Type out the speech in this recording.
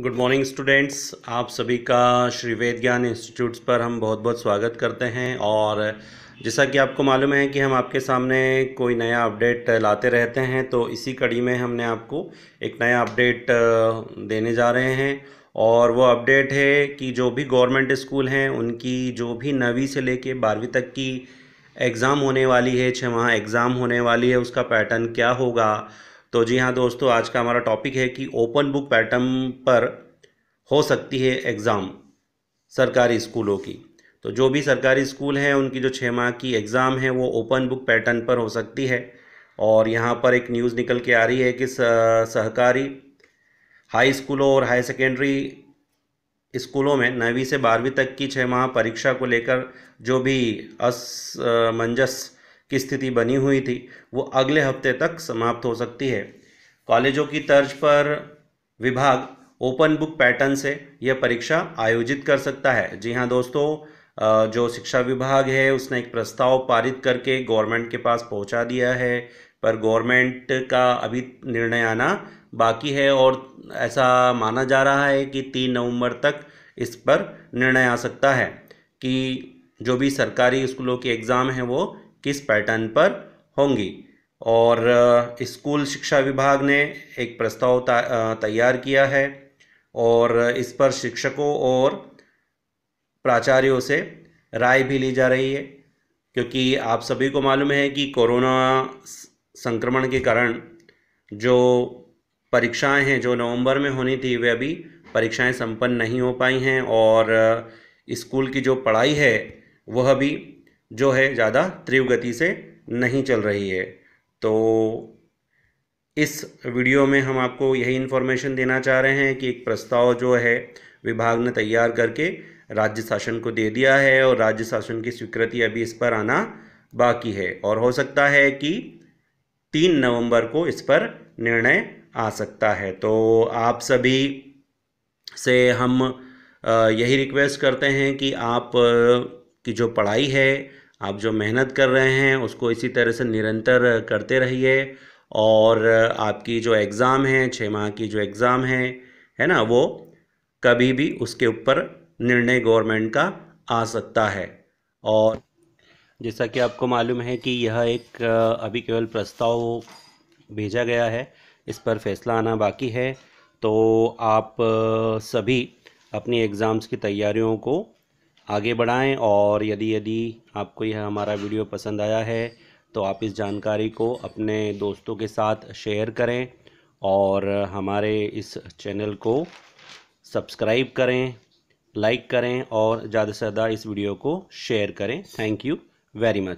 good morning students आप सभी का श्री वेद ज्ञान इंस्टीट्यूट्स पर हम बहुत बहुत स्वागत करते हैं और जैसा कि आपको मालूम है कि हम आपके सामने कोई नया अपडेट लाते रहते हैं तो इसी कड़ी में हमने आपको एक नया अपडेट देने जा रहे हैं और वो अपडेट है कि जो भी गवर्नमेंट स्कूल हैं उनकी जो भी नवी से लेके बारहवीं तक की एग्ज़ाम होने वाली है छः माह एग्ज़ाम होने वाली है उसका पैटर्न क्या होगा तो जी हाँ दोस्तों आज का हमारा टॉपिक है कि ओपन बुक पैटर्न पर हो सकती है एग्ज़ाम सरकारी स्कूलों की तो जो भी सरकारी स्कूल हैं उनकी जो छः माह की एग्ज़ाम है वो ओपन बुक पैटर्न पर हो सकती है और यहाँ पर एक न्यूज़ निकल के आ रही है कि सहकारी हाई स्कूलों और हाई सेकेंडरी स्कूलों में नवीं से बारहवीं तक की छः माह परीक्षा को लेकर जो भी असमंजस की स्थिति बनी हुई थी वो अगले हफ्ते तक समाप्त हो सकती है कॉलेजों की तर्ज पर विभाग ओपन बुक पैटर्न से यह परीक्षा आयोजित कर सकता है जी हाँ दोस्तों जो शिक्षा विभाग है उसने एक प्रस्ताव पारित करके गवर्नमेंट के पास पहुंचा दिया है पर गवर्नमेंट का अभी निर्णय आना बाकी है और ऐसा माना जा रहा है कि तीन नवंबर तक इस पर निर्णय आ सकता है कि जो भी सरकारी स्कूलों के एग्ज़ाम हैं वो किस पैटर्न पर होंगी और स्कूल शिक्षा विभाग ने एक प्रस्ताव तैयार किया है और इस पर शिक्षकों और प्राचार्यों से राय भी ली जा रही है क्योंकि आप सभी को मालूम है कि कोरोना संक्रमण के कारण जो परीक्षाएं हैं जो नवंबर में होनी थी वे अभी परीक्षाएं संपन्न नहीं हो पाई हैं और स्कूल की जो पढ़ाई है वह भी जो है ज़्यादा तीव्र गति से नहीं चल रही है तो इस वीडियो में हम आपको यही इन्फॉर्मेशन देना चाह रहे हैं कि एक प्रस्ताव जो है विभाग ने तैयार करके राज्य शासन को दे दिया है और राज्य शासन की स्वीकृति अभी इस पर आना बाकी है और हो सकता है कि तीन नवंबर को इस पर निर्णय आ सकता है तो आप सभी से हम यही रिक्वेस्ट करते हैं कि आप कि जो पढ़ाई है आप जो मेहनत कर रहे हैं उसको इसी तरह से निरंतर करते रहिए और आपकी जो एग्ज़ाम है छः माह की जो एग्ज़ाम है है ना वो कभी भी उसके ऊपर निर्णय गवर्नमेंट का आ सकता है और जैसा कि आपको मालूम है कि यह एक अभी केवल प्रस्ताव भेजा गया है इस पर फैसला आना बाकी है तो आप सभी अपनी एग्ज़ाम्स की तैयारियों को आगे बढ़ाएं और यदि यदि आपको यह हमारा वीडियो पसंद आया है तो आप इस जानकारी को अपने दोस्तों के साथ शेयर करें और हमारे इस चैनल को सब्सक्राइब करें लाइक करें और ज़्यादा से ज़्यादा इस वीडियो को शेयर करें थैंक यू वेरी मच